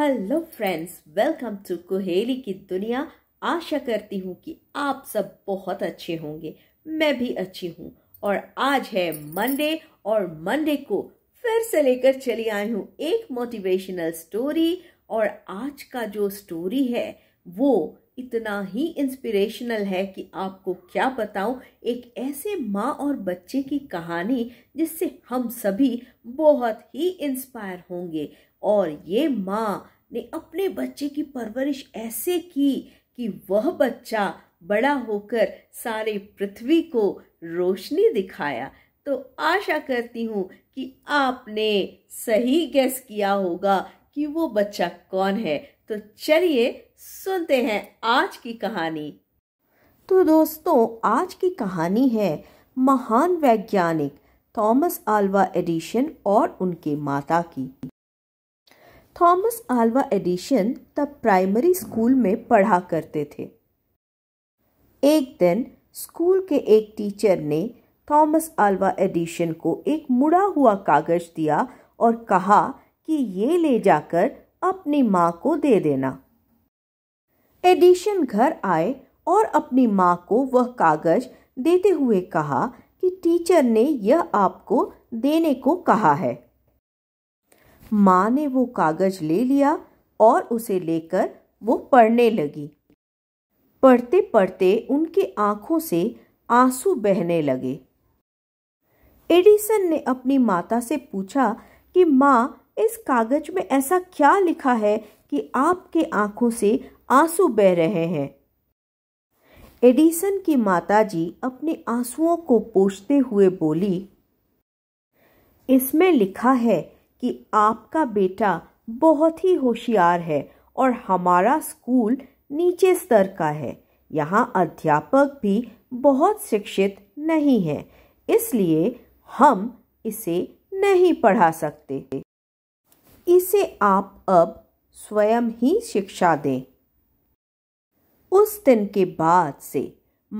hello friends welcome to Kuheli की दुनिया आशा करती हूँ कि आप सब बहुत अच्छे होंगे मैं भी अच्छी हूँ और आज है मंडे और मंडे को फिर से लेकर चली आई हूँ एक मोटिवेशनल स्टोरी और आज का जो स्टोरी है वो इतना ही इंस्पिरेशनल है कि आपको क्या बताऊं एक ऐसे माँ और बच्चे की कहानी जिससे हम सभी बहुत ही इंस्पायर होंगे और ये माँ ने अपने बच्चे की परवरिश ऐसे की कि वह बच्चा बड़ा होकर सारे पृथ्वी को रोशनी दिखाया तो आशा करती हूँ कि आपने सही गैस किया होगा कि वो बच्चा कौन है तो चलिए सुनते हैं आज की कहानी तो दोस्तों आज की कहानी है महान वैज्ञानिक थॉमस आल्वा एडिशन और उनके माता की थॉमस आल्वा एडिशन तब प्राइमरी स्कूल में पढ़ा करते थे एक दिन स्कूल के एक टीचर ने थॉमस आल्वा एडिशन को एक मुड़ा हुआ कागज दिया और कहा कि ये ले जाकर अपनी माँ को दे देना एडिशन घर आए और अपनी माँ को वह कागज देते हुए कहा कि टीचर ने यह आपको देने को कहा है माँ ने वो कागज ले लिया और उसे लेकर वो पढ़ने लगी पढ़ते पढ़ते उनकी आंखों से आंसू बहने लगे एडिसन ने अपनी माता से पूछा कि माँ इस कागज में ऐसा क्या लिखा है कि आपके आंखों से आंसू बह रहे हैं एडिसन की माताजी अपने आंसुओं को पोषते हुए बोली इसमें लिखा है कि आपका बेटा बहुत ही होशियार है और हमारा स्कूल नीचे स्तर का है यहाँ अध्यापक भी बहुत शिक्षित नहीं है इसलिए हम इसे नहीं पढ़ा सकते इसे आप अब स्वयं ही शिक्षा दें उस दिन के बाद से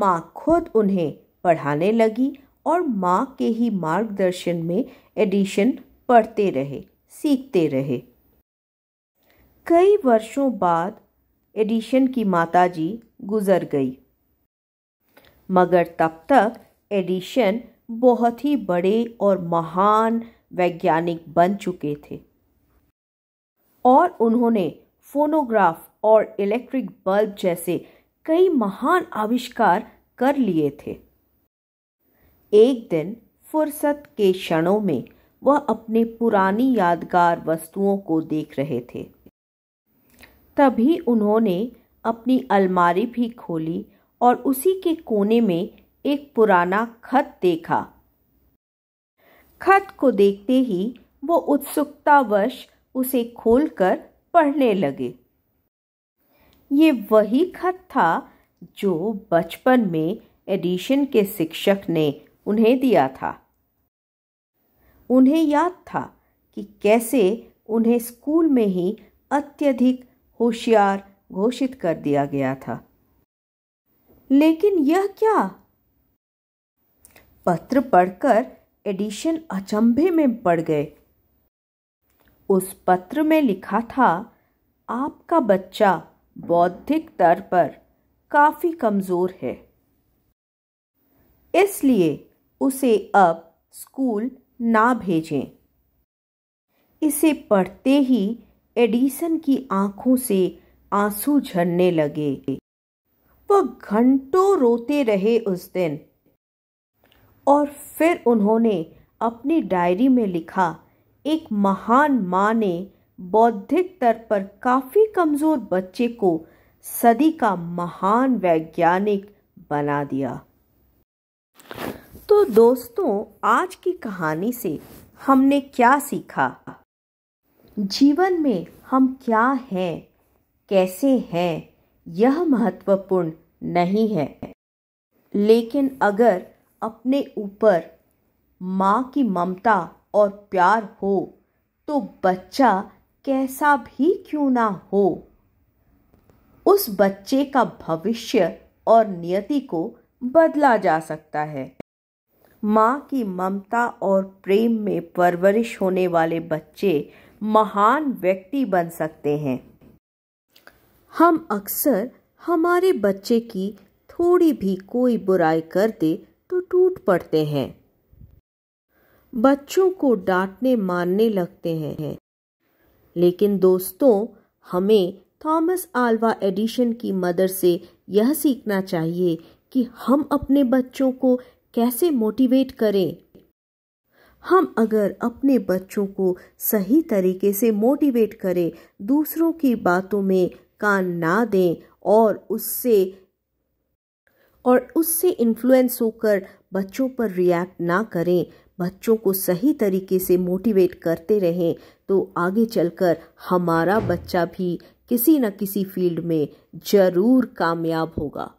माँ खुद उन्हें पढ़ाने लगी और माँ के ही मार्गदर्शन में एडिशन पढ़ते रहे सीखते रहे कई वर्षों बाद एडिशन की माताजी गुजर गई मगर तब तक एडिशन बहुत ही बड़े और महान वैज्ञानिक बन चुके थे और उन्होंने फोनोग्राफ और इलेक्ट्रिक बल्ब जैसे कई महान आविष्कार कर लिए थे एक दिन फुर्सत के क्षणों में वह अपने पुरानी यादगार वस्तुओं को देख रहे थे तभी उन्होंने अपनी अलमारी भी खोली और उसी के कोने में एक पुराना खत देखा खत को देखते ही वो उत्सुकतावश उसे खोलकर पढ़ने लगे ये वही खत था जो बचपन में एडिशन के शिक्षक ने उन्हें दिया था उन्हें याद था कि कैसे उन्हें स्कूल में ही अत्यधिक होशियार घोषित कर दिया गया था लेकिन यह क्या पत्र पढ़कर एडिशन अचंभे में पड़ गए उस पत्र में लिखा था आपका बच्चा बौद्धिक तर पर काफ़ी कमज़ोर है इसलिए उसे अब स्कूल ना भेजें इसे पढ़ते ही एडिसन की आंखों से आंसू झरने लगे वह घंटों रोते रहे उस दिन और फिर उन्होंने अपनी डायरी में लिखा एक महान माँ ने बौद्धिक तर पर काफ़ी कमज़ोर बच्चे को सदी का महान वैज्ञानिक बना दिया तो दोस्तों आज की कहानी से हमने क्या सीखा जीवन में हम क्या हैं कैसे हैं यह महत्वपूर्ण नहीं है लेकिन अगर अपने ऊपर माँ की ममता और प्यार हो तो बच्चा कैसा भी क्यों ना हो उस बच्चे का भविष्य और नियति को बदला जा सकता है माँ की ममता और प्रेम में परवरिश होने वाले बच्चे महान व्यक्ति बन सकते हैं हम अक्सर हमारे बच्चे की थोड़ी भी कोई बुराई कर दे तो टूट पड़ते हैं बच्चों को डांटने मारने लगते हैं लेकिन दोस्तों हमें थॉमस आल्वा एडिशन की मदद से यह सीखना चाहिए कि हम अपने बच्चों को कैसे मोटिवेट करें हम अगर अपने बच्चों को सही तरीके से मोटिवेट करें दूसरों की बातों में कान ना दें और उससे और उससे इन्फ्लुएंस होकर बच्चों पर रिएक्ट ना करें बच्चों को सही तरीके से मोटिवेट करते रहें तो आगे चलकर हमारा बच्चा भी किसी न किसी फील्ड में ज़रूर कामयाब होगा